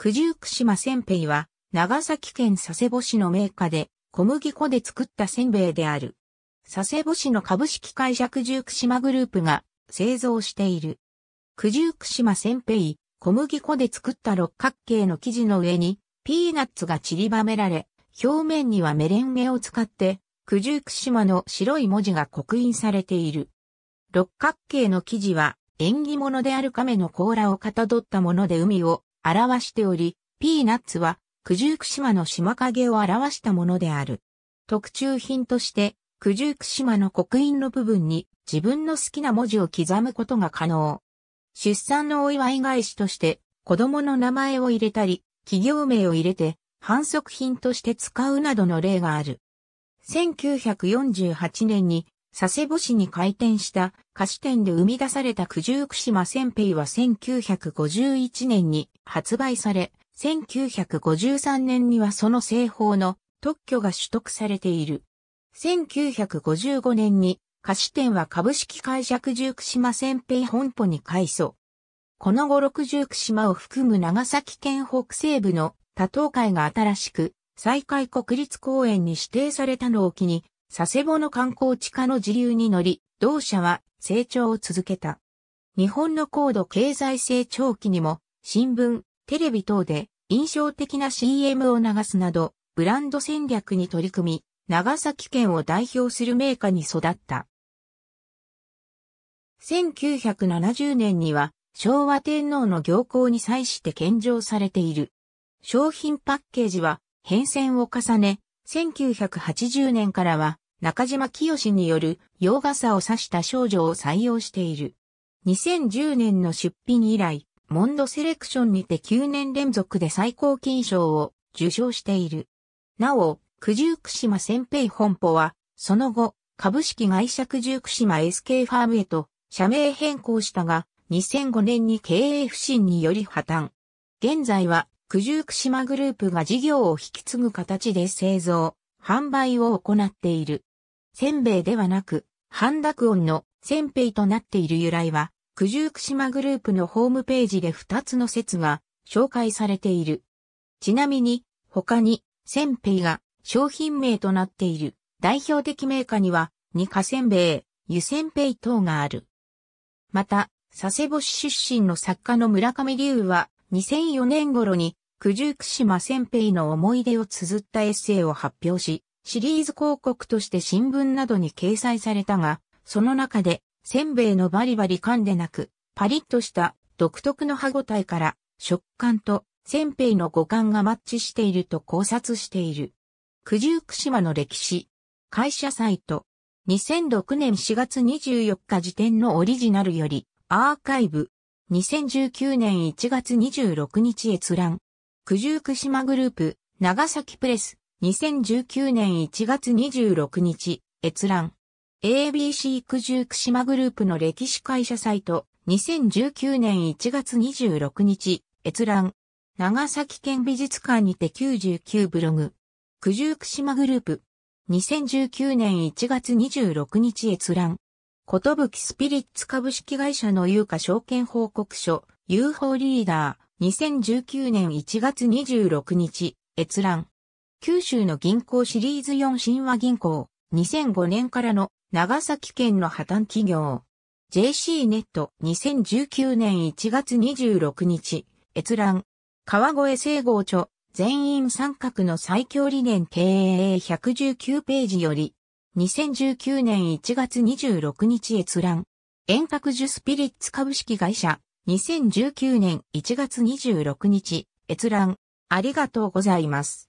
九十九島せんべいは、長崎県佐世保市の名家で、小麦粉で作ったせんべいである。佐世保市の株式会社九十九島グループが製造している。九十九島せんべい、小麦粉で作った六角形の生地の上に、ピーナッツが散りばめられ、表面にはメレンゲを使って、九十九島の白い文字が刻印されている。六角形の生地は、縁起物である亀の甲羅をかたどったもので海を表しており、ピーナッツは九十九島の島影を表したものである。特注品として、九十九島の刻印の部分に自分の好きな文字を刻むことが可能。出産のお祝い返しとして、子供の名前を入れたり、企業名を入れて、反則品として使うなどの例がある。1948年に佐世保市に開店した菓子店で生み出された九十九島千兵は1951年に発売され、1953年にはその製法の特許が取得されている。1955年に菓子店は株式会社九十九島先編本舗に改装。この後六十九島を含む長崎県北西部の多島海が新しく西海国立公園に指定されたのを機に、佐世保の観光地化の自流に乗り、同社は成長を続けた。日本の高度経済成長期にも新聞、テレビ等で印象的な CM を流すなど、ブランド戦略に取り組み、長崎県を代表する名家に育った。1970年には昭和天皇の行幸に際して献上されている。商品パッケージは変遷を重ね、1980年からは中島清による洋傘を刺した少女を採用している。2010年の出品以来、モンドセレクションにて9年連続で最高金賞を受賞している。なお、九十九島先兵本舗は、その後、株式会社九十九島 SK ファームへと社名変更したが、2005年に経営不振により破綻。現在は、九十九島グループが事業を引き継ぐ形で製造、販売を行っている。せんべいではなく、半濁音のせんべいとなっている由来は、九十九島グループのホームページで2つの説が紹介されている。ちなみに、他に、せんべいが商品名となっている代表的メーカーには、二カせんべい、湯せんべい等がある。また、佐世保市出身の作家の村上龍は、2004年頃に、九十九島せんべいの思い出を綴ったエッセイを発表し、シリーズ広告として新聞などに掲載されたが、その中で、せんべいのバリバリ噛んでなく、パリッとした独特の歯ごたえから、食感とせんべいの五感がマッチしていると考察している。九十九島の歴史、会社サイト、2006年4月24日時点のオリジナルより、アーカイブ、2019年1月26日閲覧、九十九島グループ、長崎プレス、2019年1月26日、閲覧。ABC 九十九島グループの歴史会社サイト、2019年1月26日、閲覧。長崎県美術館にて99ブログ。九十九島グループ。2019年1月26日閲覧。ことぶきスピリッツ株式会社の有価証券報告書、UFO リーダー。2019年1月26日、閲覧。九州の銀行シリーズ4神話銀行。2005年からの長崎県の破綻企業。JC ネット2019年1月26日、閲覧。川越聖合著、全員三角の最強理念経営119ページより、2019年1月26日閲覧。遠隔樹スピリッツ株式会社、2019年1月26日、閲覧。ありがとうございます。